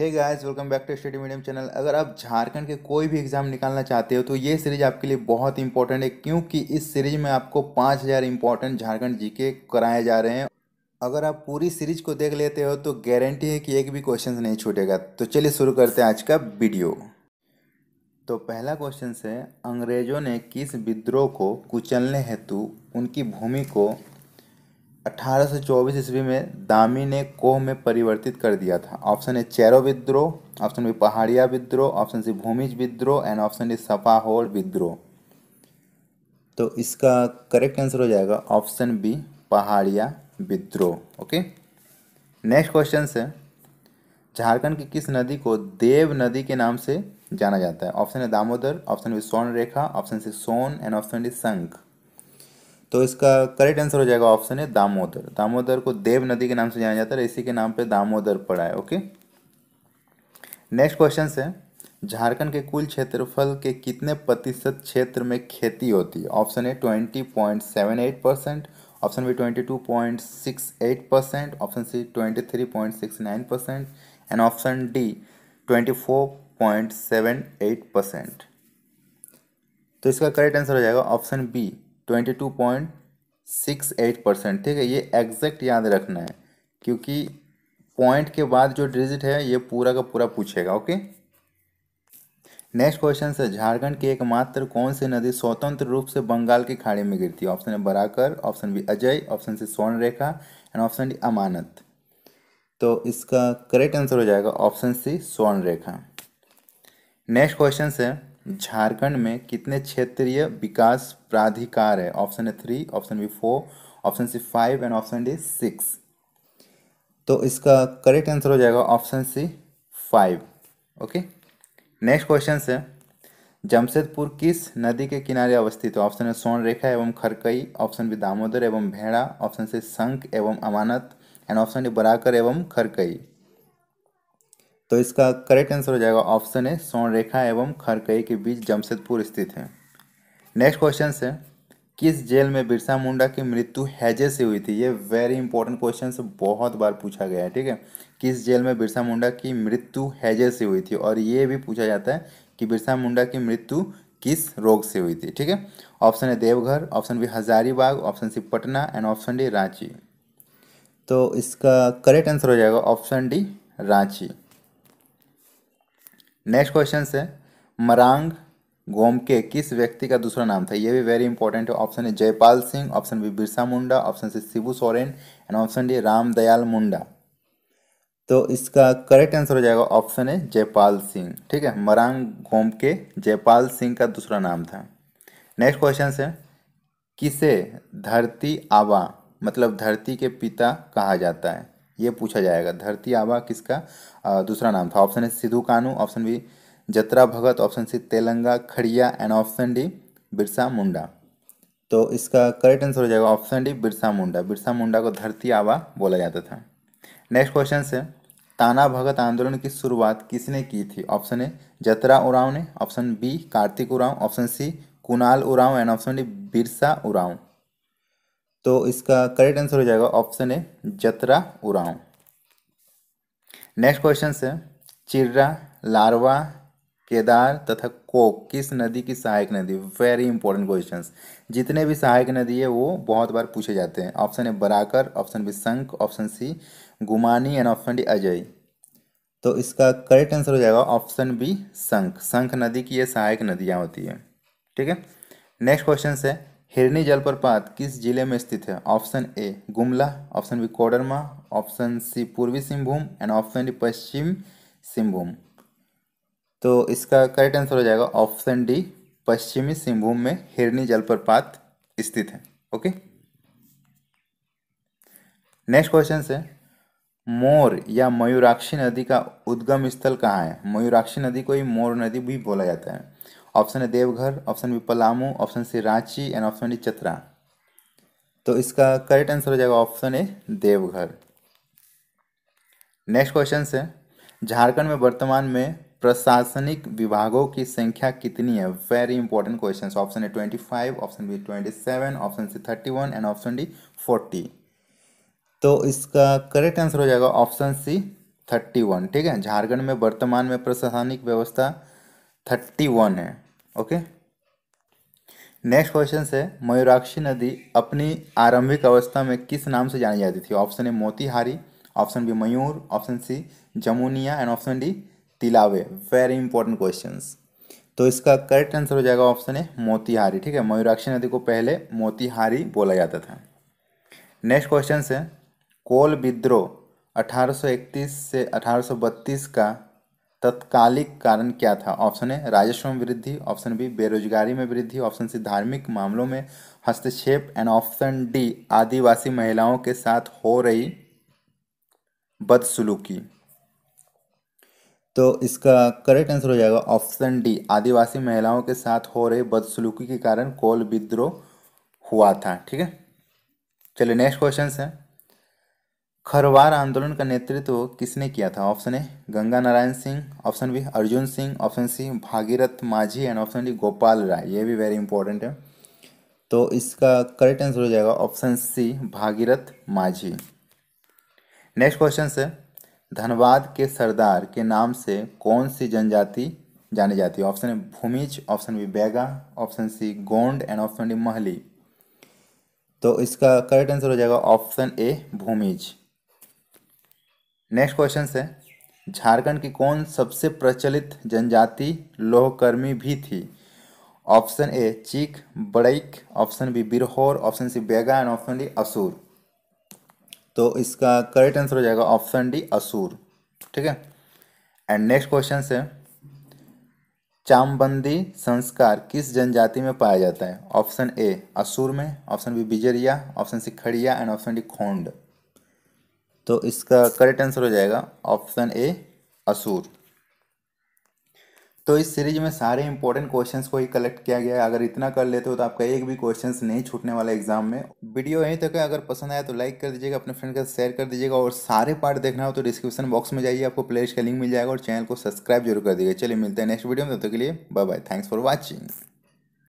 hey guys welcome back to study medium channel अगर आप झारखंड के कोई भी एग्ज़ाम निकालना चाहते हो तो ये सीरीज आपके लिए बहुत इंपॉर्टेंट है क्योंकि इस सीरीज में आपको पाँच हज़ार इंपॉर्टेंट झारखंड जीके कराए जा रहे हैं अगर आप पूरी सीरीज को देख लेते हो तो गारंटी है कि एक भी क्वेश्चन नहीं छूटेगा तो चलिए शुरू करते हैं आज का वीडियो तो पहला क्वेश्चन है अंग्रेजों ने किस विद्रोह को कुचलने हेतु उनकी भूमि को 1824 ईस्वी में दामी ने कोह में परिवर्तित कर दिया था ऑप्शन ए चेरो विद्रोह ऑप्शन बी पहाड़िया विद्रोह ऑप्शन सी भूमिज विद्रोह एंड ऑप्शन डी सफाहोर विद्रोह तो इसका करेक्ट आंसर हो जाएगा ऑप्शन बी पहाड़िया विद्रोह ओके नेक्स्ट क्वेश्चन है झारखंड की किस नदी को देव नदी के नाम से जाना जाता है ऑप्शन है Damodar option B Son Rekha option C Son and option D Sankh तो इसका करेक्ट आंसर हो जाएगा ऑप्शन है दामोदर दामोदर को देव नदी के नाम से जाना जाता है इसी के नाम पे दामोदर पड़ा है ओके नेक्स्ट क्वेश्चन है झारखंड के कुल क्षेत्रफल के कितने प्रतिशत क्षेत्र में खेती होती है option A twenty point seven eight percent option B twenty two point six eight percent option C twenty three point six nine percent and option D twenty four point seven eight percent तो इसका correct answer हो जाएगा option B twenty two point six eight percent ठीक है ये exact याद रखना है क्योंकि पॉइंट के बाद जो डिजिट है ये पूरा का पूरा पूछेगा ओके नेक्स्ट क्वेश्चन है झारखंड की एकमात्र कौन सी नदी स्वतंत्र रूप से बंगाल की खाड़ी में गिरती है ऑप्शन है Barakar option B Ajay option C Swarnarekha and option D Amanat तो इसका करेक्ट आंसर हो जाएगा ऑप्शन सी स्वर्ण रेखा नेक्स्ट क्वेश्चन है झारखंड में कितने क्षेत्रीय विकास प्राधिकार है ऑप्शन है three option B four option C five and option D six तो इसका करेक्ट आंसर हो जाएगा option C five okay next question है जमशेदपुर किस नदी के किनारे अवस्थित है ऑप्शन है सोन रेखा एवं खरकई ऑप्शन बी दामोदर एवं भेड़ा ऑप्शन सी शंख एवं Amanat and option D Barakar एवं खरकई तो इसका करेक्ट आंसर हो जाएगा ऑप्शन ए रेखा एवं खरकई के बीच जमशेदपुर स्थित है नेक्स्ट क्वेश्चन है किस जेल में बिरसा मुंडा की मृत्यु हैजे से हुई थी ये वेरी इंपॉर्टेंट क्वेश्चन बहुत बार पूछा गया है ठीक है किस जेल में बिरसा मुंडा की मृत्यु हैजे से हुई थी और ये भी पूछा जाता है कि बिरसा मुंडा की मृत्यु किस रोग से हुई थी ठीक है ऑप्शन है Deoghar option B Hazaribagh option C Patna and option D Ranchi तो इसका करेक्ट आंसर हो जाएगा option D Ranchi next question है मरांग गोमके किस व्यक्ति का दूसरा नाम था ये भी वेरी इंपॉर्टेंट है ऑप्शन है Jaipal Singh option B Birsa Munda option C Shibu Soren and option D Ram Dayal Munda तो इसका करेक्ट आंसर हो जाएगा ऑप्शन है जयपाल सिंह ठीक है मरांग के जयपाल सिंह का दूसरा नाम था नेक्स्ट क्वेश्चन है किसे धरती आबा मतलब धरती के पिता कहा जाता है ये पूछा जाएगा धरती आबा किसका दूसरा नाम था option A Sidhu Kanhu option B Jatra Bhagat option C Telanga Kharia and option D Birsa Munda तो इसका करेक्ट आंसर हो जाएगा ऑप्शन डी बिरसा मुंडा बिरसा मुंडा को धरती आबा बोला जाता था नेक्स्ट क्वेश्चन से ताना भगत आंदोलन की शुरुआत किसने की थी ऑप्शन ए जतरा उराव ने option B Kartik Oraon option C Kunal Oraon and option D Birsa Oraon तो इसका करेक्ट आंसर हो जाएगा ऑप्शन ए जतरा उड़ाऊँ नेक्स्ट क्वेश्चन है चिर्रा लार्वा केदार तथा कोक किस नदी की सहायक नदी वेरी इंपॉर्टेंट क्वेश्चन जितने भी सहायक नदी है वो बहुत बार पूछे जाते हैं option A Barakar option B Sankh option C Gumani and option D Ajay तो इसका करेक्ट आंसर हो जाएगा ऑप्शन बी संख संख नदी की ये सहायक नदियाँ होती है ठीक है नेक्स्ट क्वेश्चन है हिरनी जलप्रपात किस जिले में स्थित है option A Gumla option B Koderma option C Purbi Singhbhum and option D Paschim Singhbhum तो इसका करेक्ट आंसर हो जाएगा ऑप्शन डी पश्चिमी सिंहभूम में हिरनी जलप्रपात स्थित है ओके नेक्स्ट क्वेश्चन से मोर या मयूराक्षी नदी का उद्गम स्थल कहाँ है मयूराक्षी नदी को ही मोर नदी भी बोला जाता है ऑप्शन है Deoghar option B Palamu option C Ranchi and option D Chatra तो इसका करेक्ट आंसर हो जाएगा option A Deoghar next question से झारखंड में वर्तमान में प्रशासनिक विभागों की संख्या कितनी है very important question option A twenty five option B twenty seven option C thirty one and option D forty तो इसका करेक्ट आंसर हो जाएगा ऑप्शन सी थर्टी वन ठीक है झारखंड में वर्तमान में प्रशासनिक व्यवस्था थर्टी वन है ओके नेक्स्ट क्वेश्चन है मयूराक्षी नदी अपनी आरंभिक अवस्था में किस नाम से जानी जाती थी option A Motihari option B Mayur option C Jamuniya and option D Tilawe very important question तो इसका करेक्ट आंसर हो जाएगा ऑप्शन ए मोतिहारी ठीक है मयूराक्षी नदी को पहले मोतिहारी बोला जाता था नेक्स्ट क्वेश्चन है कोल विद्रोह 1831 से 1832 का तत्कालिक कारण क्या था ऑप्शन है राजस्व में वृद्धि ऑप्शन बी बेरोजगारी में वृद्धि ऑप्शन सी धार्मिक मामलों में हस्तक्षेप एंड ऑप्शन डी आदिवासी महिलाओं के साथ हो रही बदसलूकी तो इसका करेक्ट आंसर हो जाएगा ऑप्शन डी आदिवासी महिलाओं के साथ हो रहे बदसलूकी के कारण कोल विद्रोह हुआ था ठीक है चलिए नेक्स्ट क्वेश्चन है खरवार आंदोलन का नेतृत्व किसने किया था option A Ganga Narayan Singh option B Arjun Singh option C Bhagirath Majhi and option D Gopal Rai ये भी वेरी इंपॉर्टेंट है तो इसका करेक्ट आंसर हो जाएगा ऑप्शन सी भागीरथ माझी नेक्स्ट क्वेश्चन से धनबाद के सरदार के नाम से कौन सी जनजाति जानी जाती है option A Bhumij option B Baiga option C Gond and option D Mahli तो इसका करेक्ट आंसर हो जाएगा option A Bhumij next question है झारखंड की कौन सबसे प्रचलित जनजाति लोहकर्मी भी थी option A Chik Baraik option B Birhor option C Baiga and option D Asur तो इसका करेक्ट आंसर हो जाएगा ऑप्शन डी असूर ठीक है एंड नेक्स्ट क्वेश्चन है चामबंदी संस्कार किस जनजाति में पाया जाता है ऑप्शन ए असूर में option B Bijaria option C Kharia and option D Khond तो इसका करेक्ट आंसर हो जाएगा ऑप्शन ए असूर तो इस सीरीज में सारे इंपॉर्टेंट क्वेश्चंस को ही कलेक्ट किया गया है अगर इतना कर लेते हो तो आपका एक भी क्वेश्चंस नहीं छूटने वाला एग्जाम में वीडियो यहीं तक है अगर पसंद आया तो लाइक कर दीजिएगा अपने फ्रेंड के साथ शेयर कर दीजिएगा और सारे पार्ट देखना हो तो डिस्क्रिप्शन बॉक्स में जाइए आपको प्लेलिस्ट का लिंक मिल जाएगा और चैनल को सब्सक्राइब जरूर कर दीजिएगा चलिए मिलते हैं नेक्स्ट वीडियो में तब तो तक के लिए bye bye thanks for watching